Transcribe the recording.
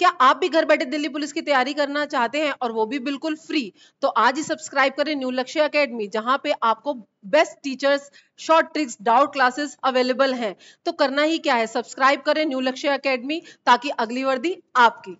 क्या आप भी घर बैठे दिल्ली पुलिस की तैयारी करना चाहते हैं और वो भी बिल्कुल फ्री तो आज ही सब्सक्राइब करें न्यू लक्ष्य अकेडमी जहां पे आपको best teachers short tricks doubt classes available हैं तो करना ही क्या है सब्सक्राइब करें न्यू लक्ष्य अकेडमी ताकि अगली वर्दी आपकी